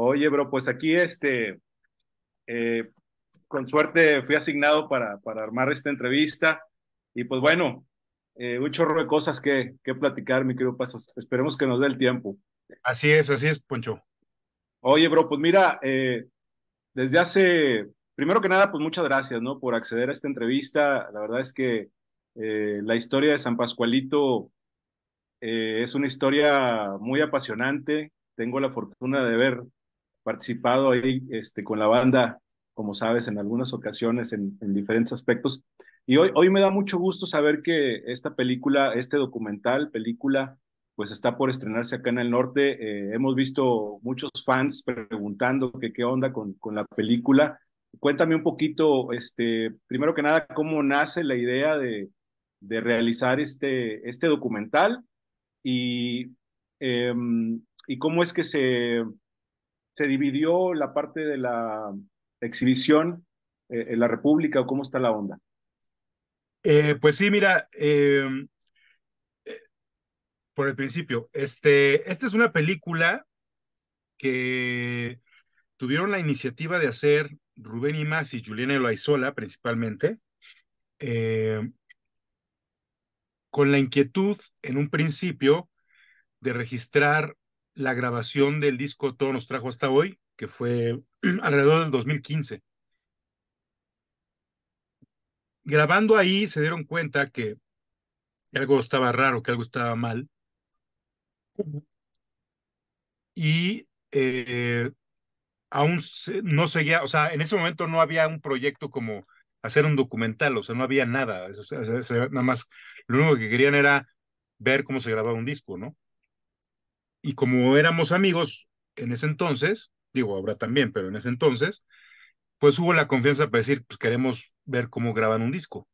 Oye, bro, pues aquí este, eh, con suerte fui asignado para, para armar esta entrevista y pues bueno, eh, un chorro de cosas que, que platicar, mi querido Pasos. Esperemos que nos dé el tiempo. Así es, así es, Poncho. Oye, bro, pues mira, eh, desde hace, primero que nada, pues muchas gracias, ¿no? Por acceder a esta entrevista. La verdad es que la historia de San Pascualito es una historia muy apasionante. Tengo la fortuna de ver participado ahí este, con la banda, como sabes, en algunas ocasiones, en, diferentes aspectos. Y hoy, hoy me da mucho gusto saber que esta película, este documental, película, pues está por estrenarse acá en el norte. Eh, hemos visto muchos fans preguntando que qué onda con, con la película. Cuéntame un poquito, este, primero que nada, cómo nace la idea de, de realizar este, este documental y, em, y cómo es que se, se dividió la parte de la exhibición eh, en la República o cómo está la onda? Eh, pues sí, mira, em, eh, por el principio, este, esta es una película que tuvieron la iniciativa de hacer Rubén más y Juliana Loaizola principalmente, em, con la inquietud en un principio de registrar la grabación del disco Todo nos trajo hasta hoy, que fue alrededor del 2015. Grabando ahí se dieron cuenta que algo estaba raro, que algo estaba mal. Y eh, aún no seguía, o sea, en ese momento no había un proyecto como hacer un documental, o sea, no había nada, nada más, lo único que querían era ver cómo se grababa un disco, ¿no? y como éramos amigos en ese entonces, digo, ahora también, pero en ese entonces, pues hubo la confianza para decir, pues queremos ver cómo graban un disco.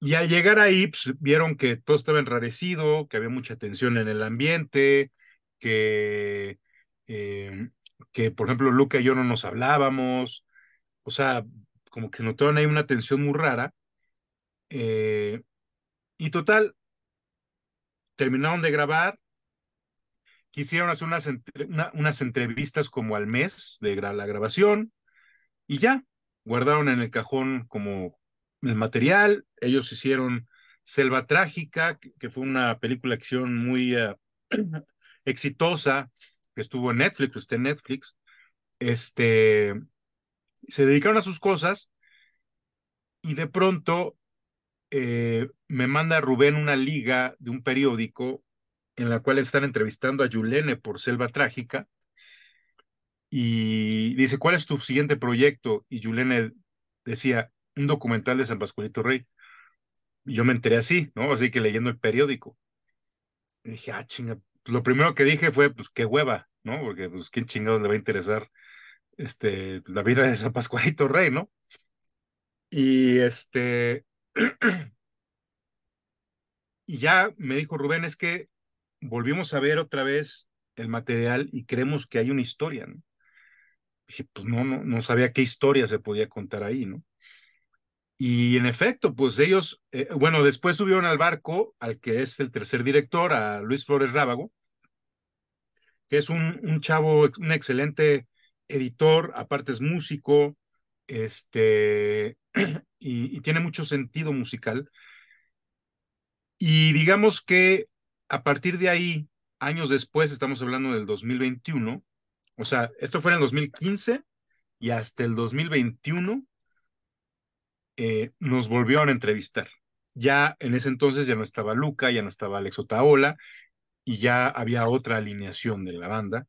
Y al llegar ahí, Ips pues, vieron que todo estaba enrarecido, que había mucha tensión en el ambiente, que, eh, que por ejemplo, Luca y yo no nos hablábamos, o sea, como que notaron ahí una tensión muy rara. Eh, y total, terminaron de grabar, quisieron hacer unas, unas entrevistas como al mes de la grabación y ya, guardaron en el cajón como el material, ellos hicieron Selva Trágica, que, fue una película acción muy eh, exitosa, que estuvo en Netflix, está en Netflix, este, se dedicaron a sus cosas y de pronto eh, me manda Rubén una liga de un periódico en la cual están entrevistando a Yulene por Selva Trágica. Y dice, ¿cuál es tu siguiente proyecto? Y Yulene decía, un documental de San Pascualito Rey. Y yo me enteré así, ¿no? Así que leyendo el periódico. dije, ah, chinga. Pues, lo primero que dije fue, pues qué hueva, ¿no? Porque, pues, ¿quién chingados le va a interesar este, la vida de San Pascualito Rey, ¿no? Y este. y ya me dijo Rubén, es que volvimos a ver otra vez el material y creemos que hay una historia, ¿no? Dije, pues no, no, sabía qué historia se podía contar ahí, ¿no? Y en efecto, pues ellos, eh, bueno, después subieron al barco al que es el tercer director, a Luis Flores Rábago, que es un, un chavo, un excelente editor, aparte es músico, este, y tiene mucho sentido musical. Y digamos que a partir de ahí, años después, estamos hablando del 2021, o sea, esto fue en el 2015 y hasta el 2021 eh, nos volvieron a entrevistar. Ya en ese entonces ya no estaba Luca, ya no estaba Alex Otaola y ya había otra alineación de la banda.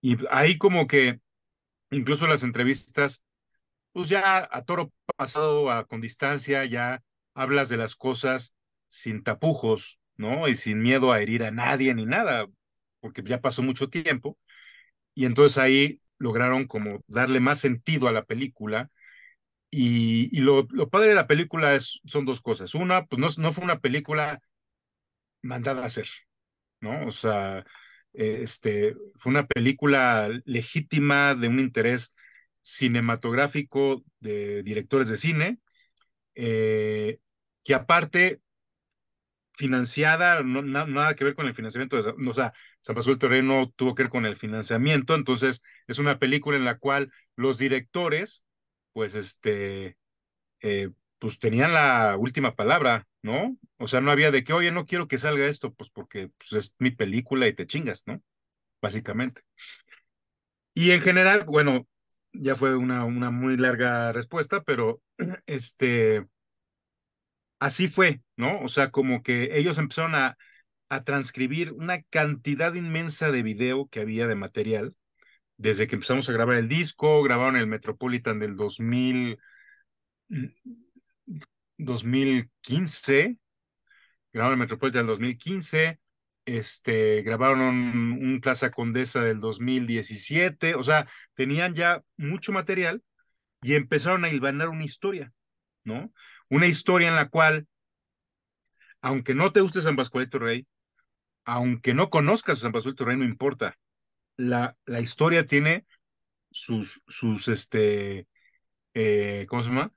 Y ahí como que incluso las entrevistas, pues ya a toro pasado, a, con distancia, ya hablas de las cosas sin tapujos, ¿no? Y sin miedo a herir a nadie ni nada, porque ya pasó mucho tiempo. Y entonces ahí lograron como darle más sentido a la película. Y, lo, padre de la película es, son dos cosas. Una, pues no, no fue una película mandada a hacer, ¿no? O sea, eh, este, fue una película legítima de un interés cinematográfico de directores de cine, eh, que aparte financiada, no, nada que ver con el financiamiento, de, o sea, San Pascual no tuvo que ver con el financiamiento, entonces es una película en la cual los directores, pues este, eh, pues tenían la última palabra, ¿no? O sea, no había de que, oye, no quiero que salga esto, pues porque pues, es mi película y te chingas, ¿no? Básicamente. Y en general, bueno, ya fue una, una muy larga respuesta, pero este, así fue, ¿no? O sea, como que ellos empezaron a, transcribir una cantidad inmensa de video que había de material. Desde que empezamos a grabar el disco, grabaron el Metropolitan del 2015, grabaron el Metropolitan del 2015, este, grabaron un, Plaza Condesa del 2017, o sea, tenían ya mucho material y empezaron a hilvanar una historia, ¿no? Una historia en la cual, aunque no te guste San Pascualito Rey, aunque no conozcas a San Pascualito Rey, no importa. La, la historia tiene sus, sus este, eh, ¿cómo se llama?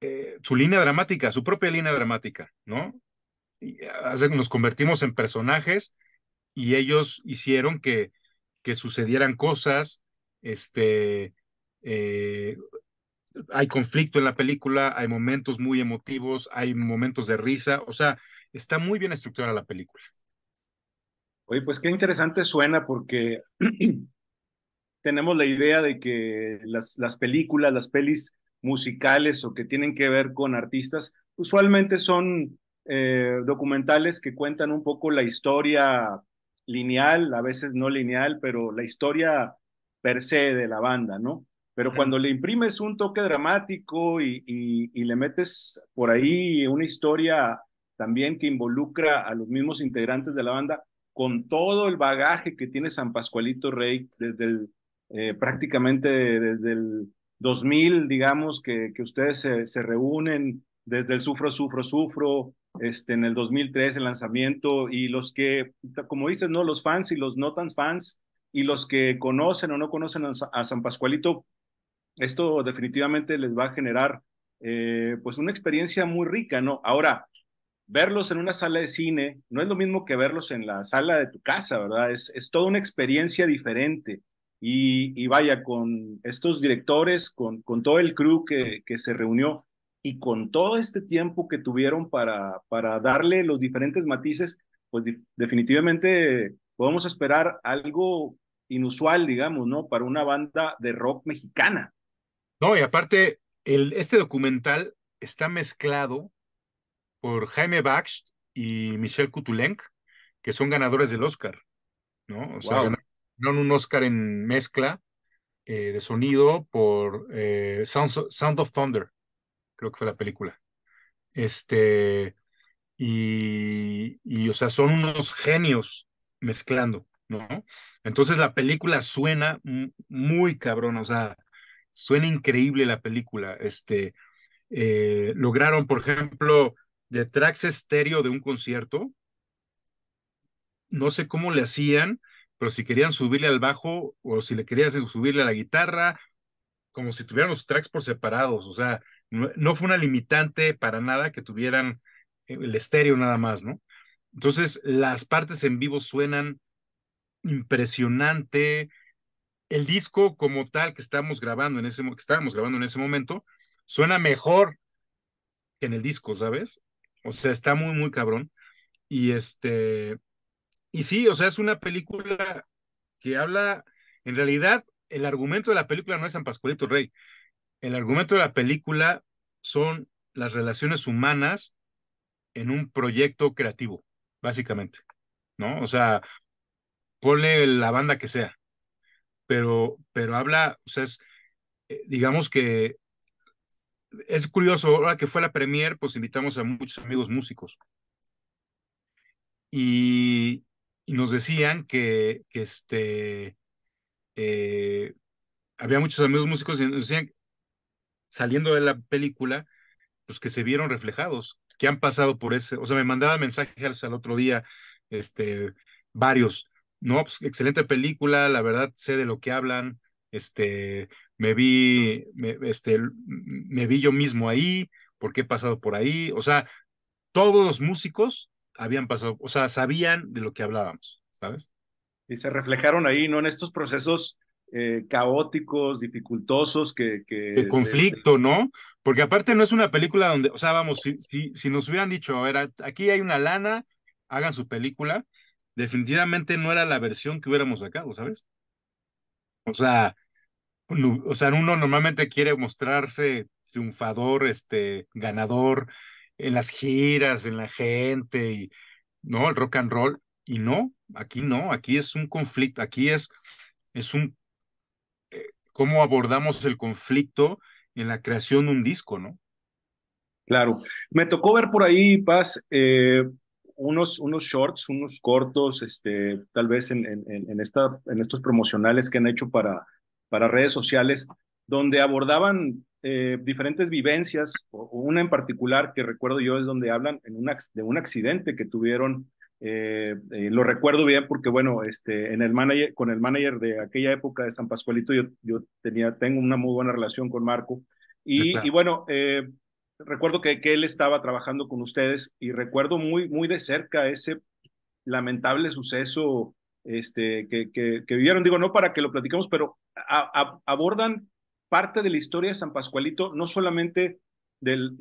Eh, su línea dramática, su propia línea dramática, ¿no? Y nos convertimos en personajes y ellos hicieron que, que sucedieran cosas, este, eh, hay conflicto en la película, hay momentos muy emotivos, hay momentos de risa, o sea, está muy bien estructurada la película. Oye, pues qué interesante suena porque tenemos la idea de que las, las películas, las pelis musicales o que tienen que ver con artistas, usualmente son eh, documentales que cuentan un poco la historia lineal, a veces no lineal, pero la historia per se de la banda, ¿no? Pero cuando le imprimes un toque dramático y, y, le metes por ahí una historia también que involucra a los mismos integrantes de la banda, con todo el bagaje que tiene San Pascualito Rey desde el, eh, prácticamente desde el 2000, digamos, que, que ustedes se, reúnen desde el Sufro, Sufro, Sufro, este, en el 2003 el lanzamiento, y los que, como dices, ¿no? los fans y los no tan fans, y los que conocen o no conocen a San Pascualito, esto definitivamente les va a generar eh, pues una experiencia muy rica, ¿no? Ahora, verlos en una sala de cine no es lo mismo que verlos en la sala de tu casa, ¿verdad? Es, es toda una experiencia diferente. Y, y, vaya, con estos directores, con, con todo el crew que, que se reunió y con todo este tiempo que tuvieron para, para darle los diferentes matices, pues definitivamente podemos esperar algo inusual, digamos, ¿no? Para una banda de rock mexicana. No, y aparte, el, este documental está mezclado por Jaime Bach y Michel Kutulenk, que son ganadores del Oscar, ¿no? O sea, ganaron un Oscar en mezcla eh, de sonido por eh, Sound of Thunder, creo que fue la película. Este, y, y, o sea, son unos genios mezclando, ¿no? Entonces la película suena muy cabrón, o sea, Suena increíble la película. Este, eh, lograron, por ejemplo, de tracks estéreo de un concierto. No sé cómo le hacían, pero si querían subirle al bajo o si le querían subirle a la guitarra, como si tuvieran los tracks por separados. O sea, no, no fue una limitante para nada que tuvieran eh, el estéreo nada más, ¿no? Entonces, las partes en vivo suenan impresionante, el disco como tal que estamos grabando en ese que estábamos grabando en ese momento suena mejor que en el disco, ¿sabes? O sea, está muy muy cabrón y este y sí, o sea, es una película que habla en realidad el argumento de la película no es San Pascualito Rey. El argumento de la película son las relaciones humanas en un proyecto creativo, básicamente. ¿No? O sea, ponle la banda que sea pero, habla, o sea, eh, digamos que es curioso, ahora que fue la premier, pues invitamos a muchos amigos músicos. Y, nos decían que, este, eh, había muchos amigos músicos y nos decían, saliendo de la película, pues que se vieron reflejados, que han pasado por ese, o sea, me mandaba mensajes al otro día, este, varios, no, pues excelente película, la verdad sé de lo que hablan, este, me vi, este, me vi yo mismo ahí, porque he pasado por ahí, o sea, todos los músicos habían pasado, o sea, sabían de lo que hablábamos, ¿sabes? Y se reflejaron ahí, ¿no? En estos procesos eh, caóticos, dificultosos, que... que de conflicto, ¿no? Porque aparte no es una película donde, o sea, vamos, si, si, si nos hubieran dicho, a ver, aquí hay una lana, hagan su película, definitivamente no era la versión que hubiéramos sacado, ¿sabes? O sea, o sea, uno normalmente quiere mostrarse triunfador, este, ganador en las giras, en la gente, y, ¿no? El rock and roll. Y no, aquí no, aquí es un conflicto, aquí es, es un, eh, cómo abordamos el conflicto en la creación de un disco, ¿no? Claro. Me tocó ver por ahí, Paz, eh, unos, unos shorts, unos cortos, este, tal vez en, en, en, esta, en estos promocionales que han hecho para, para redes sociales, donde abordaban eh, diferentes vivencias, o, una en particular que recuerdo yo es donde hablan en una, de un accidente que tuvieron. Eh, eh, lo recuerdo bien porque, bueno, este, en el manager, con el manager de aquella época de San Pascualito, yo, yo tenía, tengo una muy buena relación con Marco. Y, bueno, recuerdo que, él estaba trabajando con ustedes y recuerdo muy, muy de cerca ese lamentable suceso este, que, que, vivieron. Digo, no para que lo platiquemos, pero abordan parte de la historia de San Pascualito, no solamente del,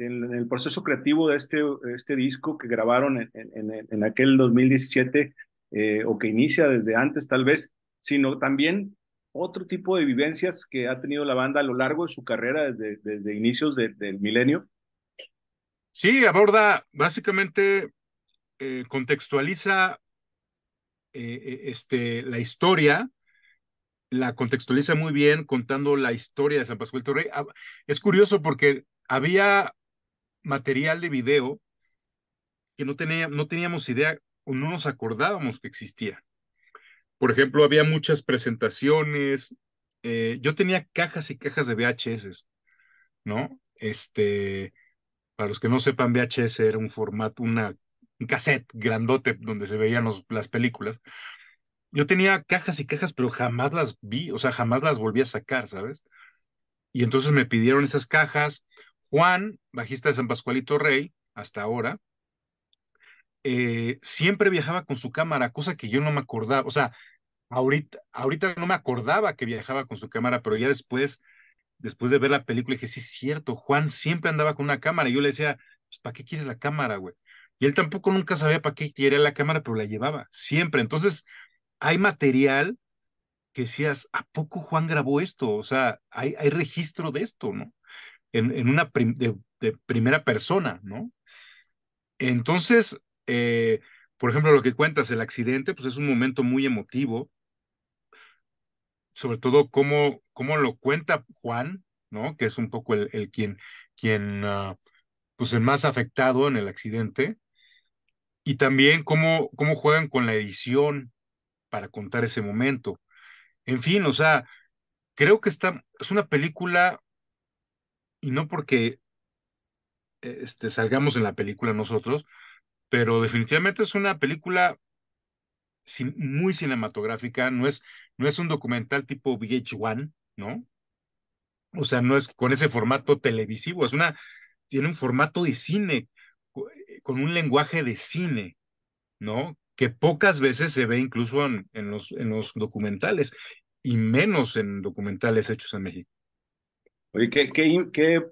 proceso creativo de este, este disco que grabaron en, en, aquel 2017 eh, o que inicia desde antes tal vez, sino también otro tipo de vivencias que ha tenido la banda a lo largo de su carrera desde, desde inicios del milenio Sí, aborda básicamente, eh, contextualiza eh, e, este, la historia, la contextualiza muy bien contando la historia de San Pascual Torrey. Es curioso porque había material de video que no, tenía, no teníamos idea o no nos acordábamos que existía. Por ejemplo, había muchas presentaciones. Eh, yo tenía cajas y cajas de VHS, ¿no? Este, para los que no sepan, VHS era un formato, una, un cassette grandote donde se veían las películas. Yo tenía cajas y cajas, pero jamás las vi, o sea, jamás las volví a sacar, ¿sabes? Y entonces me pidieron esas cajas. Juan, bajista de San Pascualito Rey, hasta ahora, eh, siempre viajaba con su cámara, cosa que yo no me acordaba, o sea, ahorita, ahorita no me acordaba que viajaba con su cámara, pero ya después después de ver la película, dije, sí, es cierto, Juan siempre andaba con una cámara. Y yo le decía, pues, ¿para qué quieres la cámara, güey? Y él tampoco nunca sabía para qué quería la cámara, pero la llevaba, siempre. Entonces, hay material que decías, ¿a poco Juan grabó esto? O sea, hay, hay registro de esto, ¿no? En, una de, primera persona, ¿no? Entonces, eh, por ejemplo, lo que cuentas, el accidente, pues es un momento muy emotivo, sobre todo cómo, cómo lo cuenta Juan, ¿no? Que es un poco el, quien, quien ah, pues el más afectado en el accidente. Y también cómo, cómo juegan con la edición para contar ese momento. En fin, o sea, creo que está, es una película, y no porque este, salgamos en la película nosotros, pero definitivamente es una película muy cinematográfica, no es, no es un documental tipo VH1, ¿no? O sea, no es con ese formato televisivo, es una, tiene un formato de cine, eh, con un lenguaje de cine, ¿no? Que pocas veces se ve incluso en, en los, en los documentales y menos en documentales hechos en México. Oye, qué,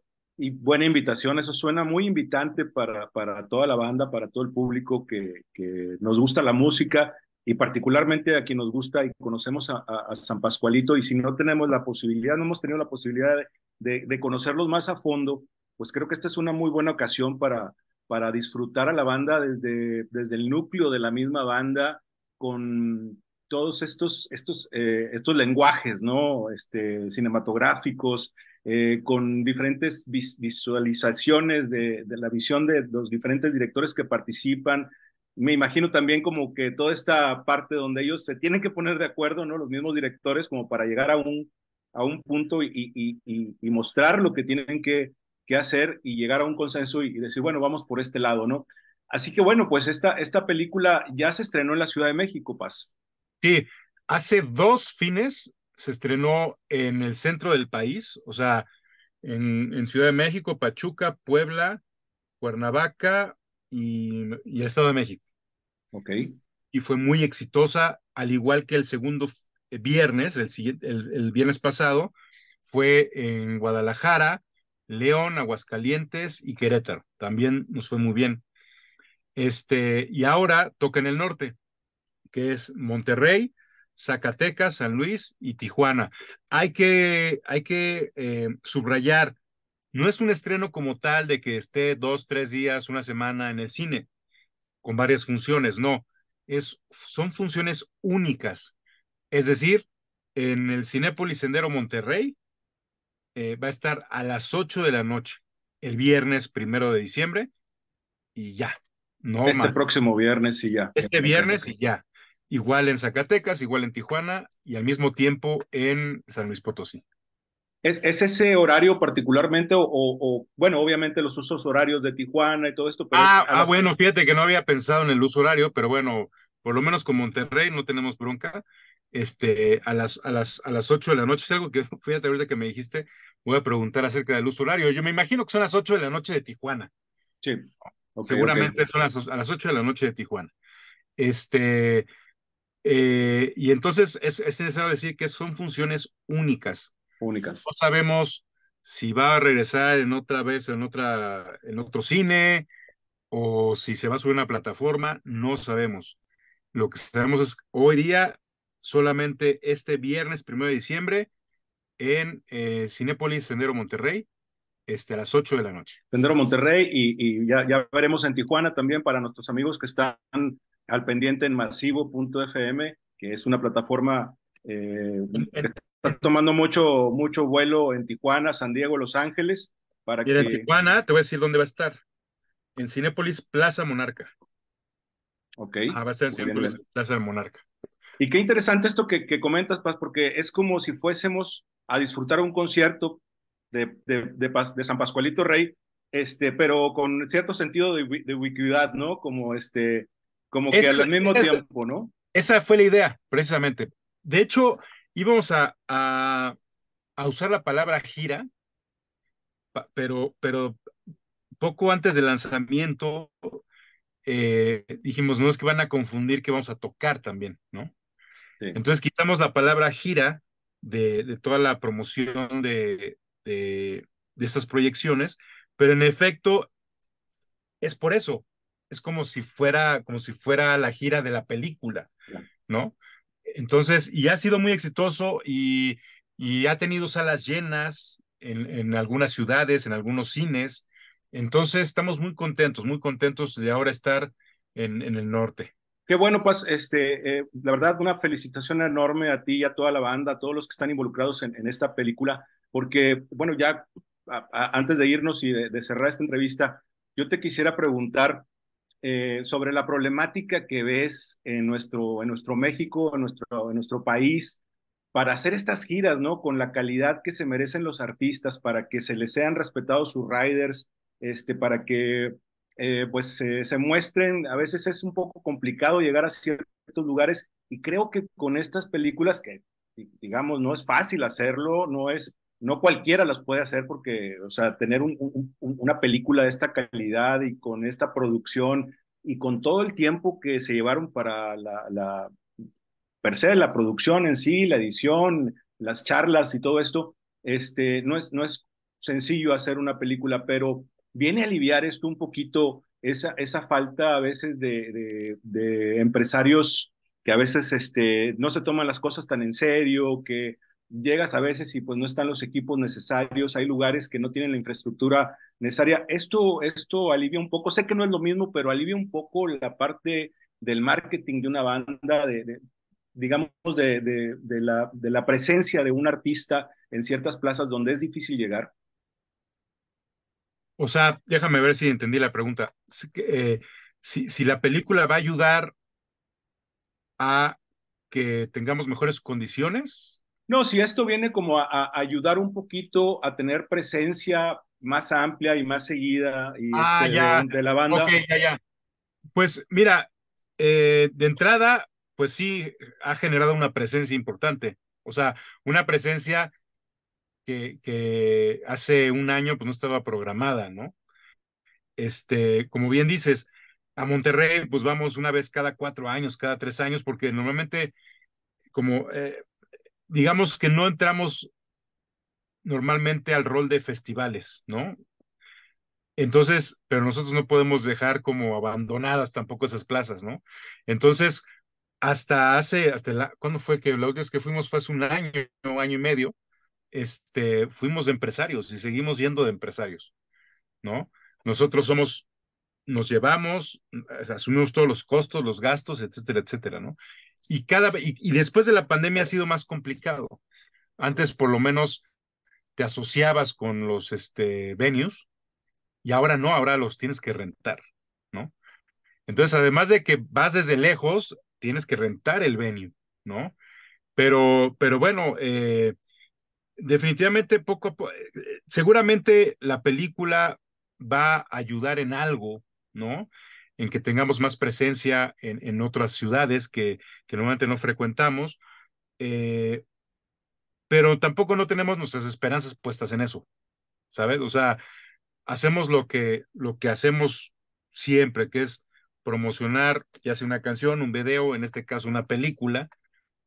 buena invitación, eso suena muy invitante para, para toda la banda, para todo el público que, que nos gusta la música y particularmente a quien nos gusta y conocemos a, a, San Pascualito, y si no tenemos la posibilidad, no hemos tenido la posibilidad de, de, conocerlos más a fondo, pues creo que esta es una muy buena ocasión para, para disfrutar a la banda desde, desde el núcleo de la misma banda, con todos estos, estos, eh, estos lenguajes ¿no? este, cinematográficos, eh, con diferentes visualizaciones de, de la visión de los diferentes directores que participan, me imagino también como que toda esta parte donde ellos se tienen que poner de acuerdo, ¿no? Los mismos directores como para llegar a un, a un punto y, mostrar lo que tienen que, que, hacer y llegar a un consenso y, decir, bueno, vamos por este lado, ¿no? Así que bueno, pues esta, esta película ya se estrenó en la Ciudad de México, Paz. Sí, hace dos fines se estrenó en el centro del país, o sea, en, Ciudad de México, Pachuca, Puebla, Cuernavaca y, y el Estado de México. Y fue muy exitosa, al igual que el segundo eh, viernes, el, el, viernes pasado, fue en Guadalajara, León, Aguascalientes y Querétaro. También nos fue muy bien. Este, y ahora toca en el norte, que es Monterrey, Zacatecas, San Luis y Tijuana. Hay que, hay que eh, subrayar, no es un estreno como tal de que esté dos, tres días, una semana en el cine con varias funciones, no, es, son funciones únicas. Es decir, en el Cinépolis Sendero Monterrey eh, va a estar a las 8 de la noche, el viernes primero de diciembre, y ya. No, este próximo viernes y ya. Este viernes y ya. Igual en Zacatecas, igual en Tijuana y al mismo tiempo en San Luis Potosí. ¿Es, ese horario particularmente o, bueno, obviamente los usos horarios de Tijuana y todo esto? Pero ah, ah bueno, fíjate que no había pensado en el uso horario, pero bueno, por lo menos con Monterrey no tenemos bronca. Este, a las, a las, a las 8 de la noche, es algo que fíjate ahorita que me dijiste, voy a preguntar acerca del uso horario. Yo me imagino que son las 8 de la noche de Tijuana. Sí. Seguramente son las, a las 8 de la noche de Tijuana. Este, eh, y entonces es, es necesario decir que son funciones únicas no sabemos si va a regresar en otra vez, en, otra, en otro cine, o si se va a subir a una plataforma, no sabemos. Lo que sabemos es hoy día, solamente este viernes, 1 de diciembre, en eh, Cinépolis Sendero Monterrey, este, a las 8 de la noche. Sendero Monterrey y, ya, veremos en Tijuana también para nuestros amigos que están al pendiente en masivo.fm, que es una plataforma eh, tomando mucho, mucho vuelo en Tijuana, San Diego, Los Ángeles. Para y que... en Tijuana, te voy a decir dónde va a estar. En Cinépolis, Plaza Monarca. Ok. Ah, va a estar en Cinépolis, Plaza Monarca. Y qué interesante esto que, comentas, Paz, porque es como si fuésemos a disfrutar un concierto de, de, de, San Pascualito Rey, este, pero con cierto sentido de, de ¿no? Como, este, como que al mismo tiempo, ¿no? Esa fue la idea, precisamente. De hecho, íbamos a, usar la palabra gira, pero, pero poco antes del lanzamiento eh, dijimos, no es que van a confundir que vamos a tocar también, ¿no? Entonces quitamos la palabra gira de, toda la promoción de, de, estas proyecciones, pero en efecto es por eso, es como si fuera, como si fuera la gira de la película, ¿no? Entonces, y ha sido muy exitoso y, y ha tenido salas llenas en, algunas ciudades, en algunos cines. Entonces, estamos muy contentos, muy contentos de ahora estar en, en el norte. Qué bueno, pues, este, eh, la verdad, una felicitación enorme a ti y a toda la banda, a todos los que están involucrados en, esta película, porque, bueno, ya antes de irnos y de cerrar esta entrevista, yo te quisiera preguntar, eh, sobre la problemática que ves en nuestro, en nuestro México, en nuestro, en nuestro país, para hacer estas giras, ¿no? Con la calidad que se merecen los artistas, para que se les sean respetados sus riders, este, para que eh, pues se muestren, a veces es un poco complicado llegar a ciertos lugares y creo que con estas películas que digamos no es fácil hacerlo, no es no cualquiera las puede hacer porque, o sea, tener una película de esta calidad y con esta producción y con todo el tiempo que se llevaron para la, la per se, la producción en sí, la edición, las charlas y todo esto, este, no, es, no es sencillo hacer una película, pero viene a aliviar esto un poquito, esa, esa falta a veces de, empresarios que a veces este, no se toman las cosas tan en serio, que llegas a veces y pues no están los equipos necesarios, hay lugares que no tienen la infraestructura necesaria. Esto, esto alivia un poco, sé que no es lo mismo, pero alivia un poco la parte del marketing de una banda, de, digamos, de, de, la, de la presencia de un artista en ciertas plazas donde es difícil llegar. O sea, déjame ver si entendí la pregunta. si, eh, si la película va a ayudar a que tengamos mejores condiciones no, si esto viene como a, ayudar un poquito a tener presencia más amplia y más seguida y ah, este, De, la banda. ya, ya. Pues mira, eh, de entrada, pues sí, ha generado una presencia importante. O sea, una presencia que, hace un año pues no estaba programada, ¿no? Este, como bien dices, a Monterrey pues vamos una vez cada cuatro años, cada tres años, porque normalmente como eh, digamos que no entramos normalmente al rol de festivales, ¿no? Entonces, pero nosotros no podemos dejar como abandonadas tampoco esas plazas, ¿no? Entonces, hasta hace, hasta la, ¿cuándo fue que lo que es que fuimos? Fue hace un año, año y medio, este, fuimos empresarios y seguimos yendo de empresarios, ¿no? Nosotros somos, nos llevamos, asumimos todos los costos, los gastos, etcétera, etcétera, ¿no? y, cada, y, después de la pandemia ha sido más complicado. Antes por lo menos te asociabas con los este, venues y ahora no, ahora los tienes que rentar, ¿no? Entonces, además de que vas desde lejos, tienes que rentar el venue, ¿no? Pero, pero bueno, eh, definitivamente poco poco, eh, eh, seguramente la película va a ayudar en algo, ¿no? en que tengamos más presencia en, en otras ciudades que, que, normalmente no frecuentamos, eh, pero tampoco no tenemos nuestras esperanzas puestas en eso, ¿sabes? O sea, hacemos lo que, lo que hacemos siempre, que es promocionar ya sea una canción, un video, en este caso una película,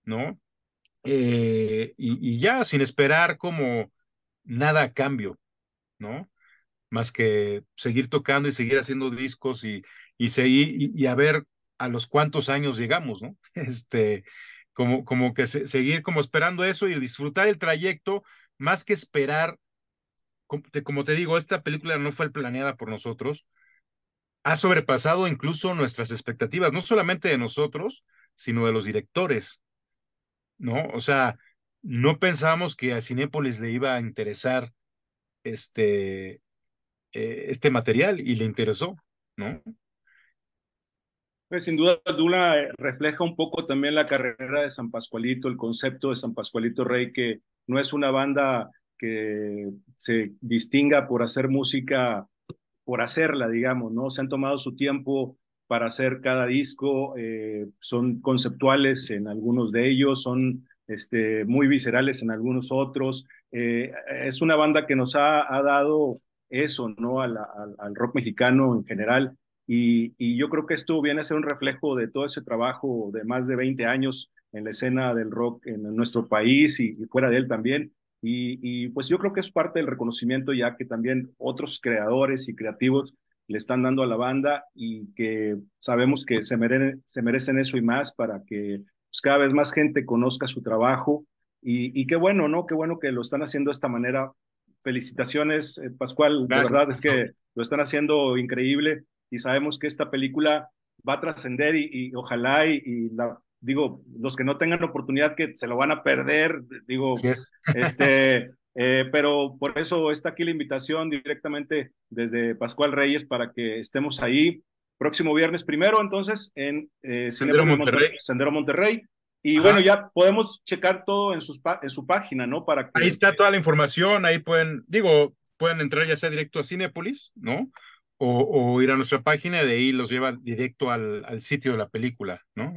¿no? Eh, y, ya sin esperar como nada a cambio, ¿no? Más que seguir tocando y seguir haciendo discos y, y, seguir y, a ver a los cuántos años llegamos, ¿no? Este, como, como que seguir como esperando eso y disfrutar el trayecto más que esperar, como te, digo, esta película no fue planeada por nosotros, ha sobrepasado incluso nuestras expectativas, no solamente de nosotros, sino de los directores, ¿no? O sea, no pensamos que a Cinépolis le iba a interesar este, eh, este material y le interesó, ¿no? Pues sin duda, Dula eh, refleja un poco también la carrera de San Pascualito, el concepto de San Pascualito Rey, que no es una banda que se distinga por hacer música, por hacerla, digamos, ¿no? Se han tomado su tiempo para hacer cada disco, eh, son conceptuales en algunos de ellos, son este, muy viscerales en algunos otros. Eh, es una banda que nos ha, ha dado eso, ¿no? al rock mexicano en general y, yo creo que esto viene a ser un reflejo de todo ese trabajo de más de 20 años en la escena del rock en nuestro país y, fuera de él también. Y, pues yo creo que es parte del reconocimiento ya que también otros creadores y creativos le están dando a la banda y que sabemos que se, merecen, se merecen eso y más para que pues, cada vez más gente conozca su trabajo. Y, qué bueno, ¿no? Qué bueno que lo están haciendo de esta manera. Felicitaciones, eh, Pascual. La verdad es que lo están haciendo increíble y sabemos que esta película va a trascender y, ojalá y, la, digo, los que no tengan oportunidad que se lo van a perder, digo, es. este, eh, pero por eso está aquí la invitación directamente desde Pascual Reyes para que estemos ahí próximo viernes primero, entonces, en eh, Sendero Monterrey. Sendero Monterrey. Y bueno, ya podemos checar todo en, sus en su página, ¿no? Para que... Ahí está toda la información, ahí pueden, digo, pueden entrar ya sea directo a Cinepolis, ¿no? o, ir a nuestra página de ahí los lleva directo al, al sitio de la película, ¿no?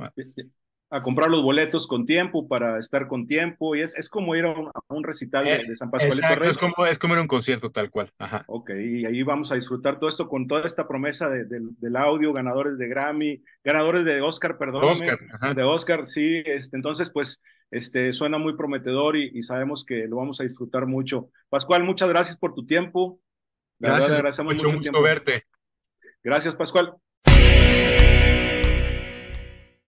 A comprar los boletos con tiempo para estar con tiempo y es, es como ir a un, recital de, eh, de San Pascual. Exacto, es como, es como ir a un concierto tal cual. Ajá. Ok, y ahí vamos a disfrutar todo esto con toda esta promesa del audio, ganadores de Grammy, ganadores de Oscar, perdón. Oscar, De Oscar, sí. Este, entonces, pues, este, suena muy prometedor y, y sabemos que lo vamos a disfrutar mucho. Pascual, muchas gracias por tu tiempo. Gracias, gracias, mucho, mucho gusto verte. Gracias, Pascual.